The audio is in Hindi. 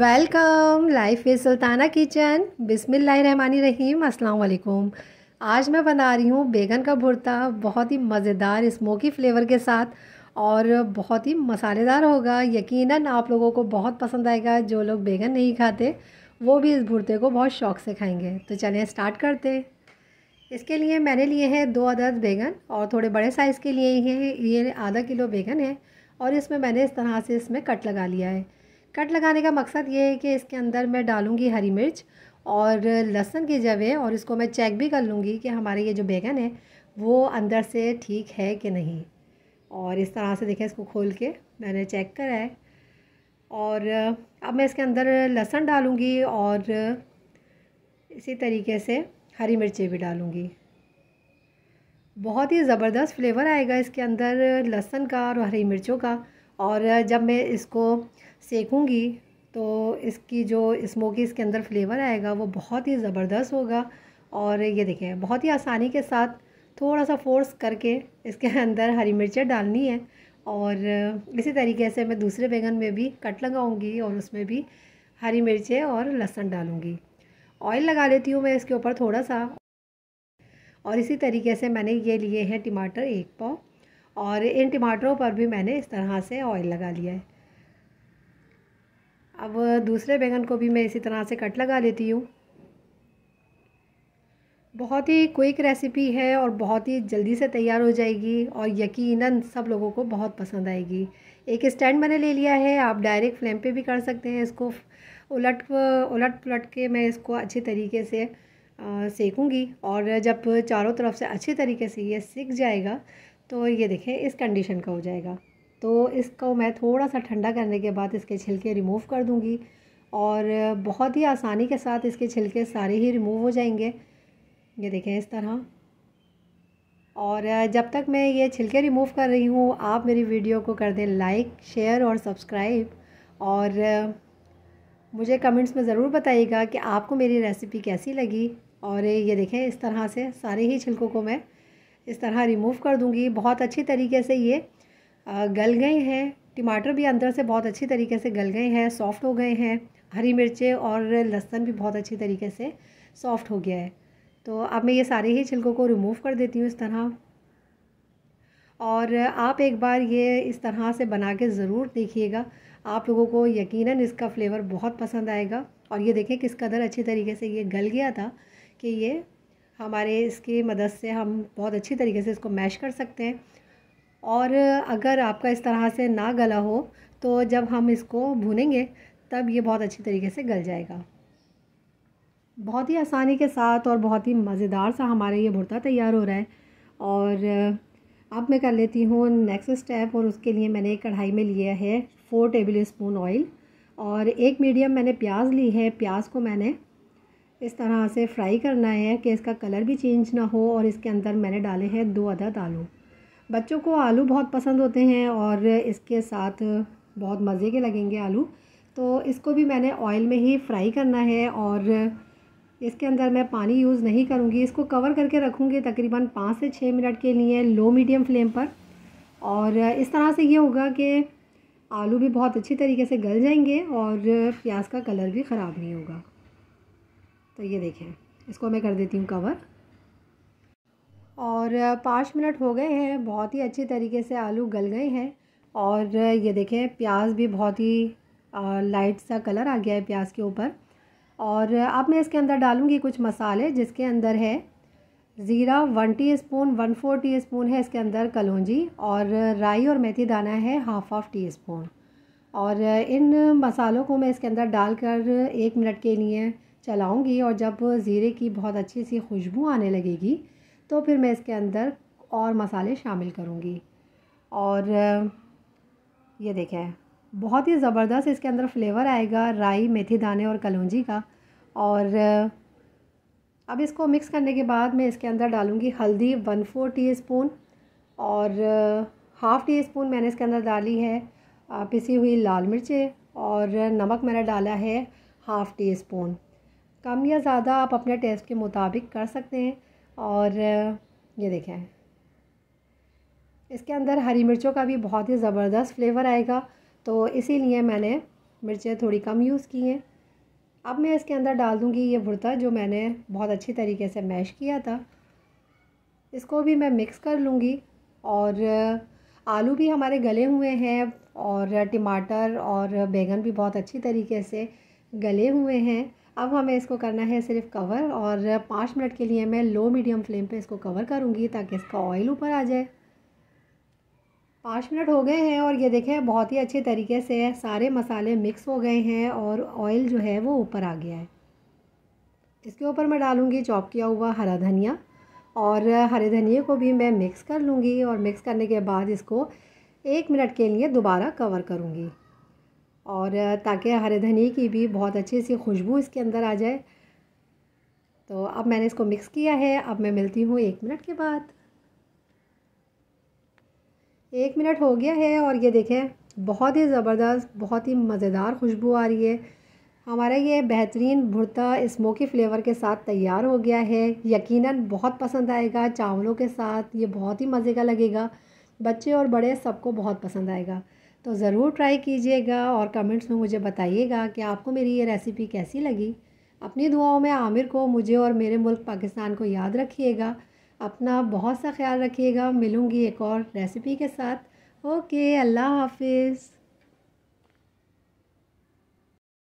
welcome life is Sultana kitchen Rahim अस्सलाम आज मैं बना रही हूँ बैगन का भुरता बहुत ही मज़ेदार स्मोकी फ्लेवर के साथ और बहुत ही मसालेदार होगा यकीनन आप लोगों को बहुत पसंद आएगा जो लोग बैगन नहीं खाते वो भी इस भुरते को बहुत शौक़ से खाएंगे तो चलें स्टार्ट करते इसके लिए मैंने लिए हैं दो अदद बैगन और थोड़े बड़े साइज़ के लिए हैं ये आधा किलो बैगन है और इसमें मैंने इस तरह से इसमें कट लगा लिया है कट लगाने का मकसद ये है कि इसके अंदर मैं डालूँगी हरी मिर्च और लहसन की जवे और इसको मैं चेक भी कर लूँगी कि हमारे ये जो बैगन है वो अंदर से ठीक है कि नहीं और इस तरह से देखें इसको खोल के मैंने चेक करा है और अब मैं इसके अंदर लहसन डालूँगी और इसी तरीके से हरी मिर्चें भी डालूँगी बहुत ही ज़बरदस्त फ्लेवर आएगा इसके अंदर लहसन का और हरी मिर्चों का और जब मैं इसको सेकूँगी तो इसकी जो स्मोकी इसके अंदर फ्लेवर आएगा वो बहुत ही ज़बरदस्त होगा और ये देखें बहुत ही आसानी के साथ थोड़ा सा फोर्स करके इसके अंदर हरी मिर्चें डालनी है और इसी तरीके से मैं दूसरे बैंगन में भी कट लगाऊंगी और उसमें भी हरी मिर्चें और लहसुन डालूंगी ऑयल लगा लेती हूँ मैं इसके ऊपर थोड़ा सा और इसी तरीके से मैंने ये लिए हैं टमाटर एक पाव और इन टमाटरों पर भी मैंने इस तरह से ऑयल लगा लिया है अब दूसरे बैंगन को भी मैं इसी तरह से कट लगा लेती हूँ बहुत ही क्विक रेसिपी है और बहुत ही जल्दी से तैयार हो जाएगी और यकीनन सब लोगों को बहुत पसंद आएगी एक स्टैंड मैंने ले लिया है आप डायरेक्ट फ्लेम पे भी कर सकते हैं इसको उलट उलट पुलट के मैं इसको अच्छे तरीके से सेकूँगी और जब चारों तरफ से अच्छे तरीके से ये सीख जाएगा तो ये देखें इस कंडीशन का हो जाएगा तो इसको मैं थोड़ा सा ठंडा करने के बाद इसके छिलके रिमूव कर दूँगी और बहुत ही आसानी के साथ इसके छिलके सारे ही रिमूव हो जाएंगे ये देखें इस तरह और जब तक मैं ये छिलके रिमूव कर रही हूँ आप मेरी वीडियो को कर दें लाइक शेयर और सब्सक्राइब और मुझे कमेंट्स में ज़रूर बताइएगा कि आपको मेरी रेसिपी कैसी लगी और ये देखें इस तरह से सारे ही छिलकों को मैं इस तरह रिमूव कर दूँगी बहुत अच्छी तरीके से ये गल गए हैं टमाटर भी अंदर से बहुत अच्छी तरीके से गल गए हैं सॉफ़्ट हो गए हैं हरी मिर्चें और लहसुन भी बहुत अच्छी तरीके से सॉफ़्ट हो गया है तो अब मैं ये सारे ही छिलकों को रिमूव कर देती हूँ इस तरह और आप एक बार ये इस तरह से बना के ज़रूर देखिएगा आप लोगों को यकीनन इसका फ्लेवर बहुत पसंद आएगा और ये देखें किस कदर अच्छी तरीके से ये गल गया था कि ये हमारे इसकी मदद से हम बहुत अच्छी तरीके से इसको मैश कर सकते हैं और अगर आपका इस तरह से ना गला हो तो जब हम इसको भुनेंगे तब ये बहुत अच्छी तरीके से गल जाएगा बहुत ही आसानी के साथ और बहुत ही मज़ेदार सा हमारा ये भुरता तैयार हो रहा है और अब मैं कर लेती हूँ नेक्स्ट स्टेप और उसके लिए मैंने कढ़ाई में लिया है फ़ोर टेबल स्पून ऑयल और एक मीडियम मैंने प्याज ली है प्याज को मैंने इस तरह से फ्राई करना है कि इसका कलर भी चेंज ना हो और इसके अंदर मैंने डाले हैं दो अदद आलू बच्चों को आलू बहुत पसंद होते हैं और इसके साथ बहुत मज़े के लगेंगे आलू तो इसको भी मैंने ऑयल में ही फ्राई करना है और इसके अंदर मैं पानी यूज़ नहीं करूँगी इसको कवर करके रखूँगी तकरीबन पाँच से छः मिनट के लिए लो मीडियम फ्लेम पर और इस तरह से ये होगा कि आलू भी बहुत अच्छी तरीके से गल जाएंगे और प्याज का कलर भी ख़राब नहीं होगा तो ये देखें इसको मैं कर देती हूँ कवर और पाँच मिनट हो गए हैं बहुत ही अच्छे तरीके से आलू गल गए हैं और ये देखें प्याज भी बहुत ही लाइट सा कलर आ गया है प्याज के ऊपर और अब मैं इसके अंदर डालूँगी कुछ मसाले जिसके अंदर है ज़ीरा one teaspoon one four teaspoon है इसके अंदर कलौजी और राई और मेथी दाना है हाफ़ हाफ़ टी स्पून और इन मसालों को मैं इसके अंदर डालकर एक मिनट के लिए चलाऊँगी और जब ज़ीरे की बहुत अच्छी सी खुशबू आने लगेगी तो फिर मैं इसके अंदर और मसाले शामिल करूँगी और ये देखें बहुत ही ज़बरदस्त इसके अंदर फ्लेवर आएगा राई मेथी दाने और कलौजी का और अब इसको मिक्स करने के बाद मैं इसके अंदर डालूँगी हल्दी वन फोर टी स्पून और हाफ़ टी स्पून मैंने इसके अंदर डाली है पिसी हुई लाल मिर्चें और नमक मैंने डाला है हाफ़ टी स्पून कम या ज़्यादा आप अपने टेस्ट के मुताबिक कर सकते हैं और ये देखें इसके अंदर हरी मिर्चों का भी बहुत ही ज़बरदस्त फ्लेवर आएगा तो इसीलिए मैंने मिर्चें थोड़ी कम यूज़ की हैं अब मैं इसके अंदर डाल दूँगी ये भुरता जो मैंने बहुत अच्छी तरीके से मैश किया था इसको भी मैं मिक्स कर लूँगी और आलू भी हमारे गले हुए हैं और टमाटर और बैंगन भी बहुत अच्छी तरीके से गले हुए हैं अब हमें इसको करना है सिर्फ कवर और पाँच मिनट के लिए मैं लो मीडियम फ्लेम पे इसको कवर करूँगी ताकि इसका ऑयल ऊपर आ जाए पाँच मिनट हो गए हैं और ये देखें बहुत ही अच्छे तरीके से सारे मसाले मिक्स हो गए हैं और ऑयल जो है वो ऊपर आ गया है इसके ऊपर मैं डालूँगी चॉप किया हुआ हरा धनिया और हरे धनिए को भी मैं मिक्स कर लूँगी और मिक्स करने के बाद इसको एक मिनट के लिए दोबारा कवर करूँगी और ताकि हरे धनी की भी बहुत अच्छी सी खुशबू इसके अंदर आ जाए तो अब मैंने इसको मिक्स किया है अब मैं मिलती हूँ एक मिनट के बाद एक मिनट हो गया है और ये देखें बहुत ही ज़बरदस्त बहुत ही मज़ेदार खुशबू आ रही है हमारा ये बेहतरीन भुरता स्मोकी फ्लेवर के साथ तैयार हो गया है यकीनन बहुत पसंद आएगा चावलों के साथ ये बहुत ही मज़े का लगेगा बच्चे और बड़े सबको बहुत पसंद आएगा तो ज़रूर ट्राई कीजिएगा और कमेंट्स में मुझे बताइएगा कि आपको मेरी ये रेसिपी कैसी लगी अपनी दुआओं में आमिर को मुझे और मेरे मुल्क पाकिस्तान को याद रखिएगा अपना बहुत सा ख्याल रखिएगा मिलूँगी एक और रेसिपी के साथ ओके अल्लाह हाफिज़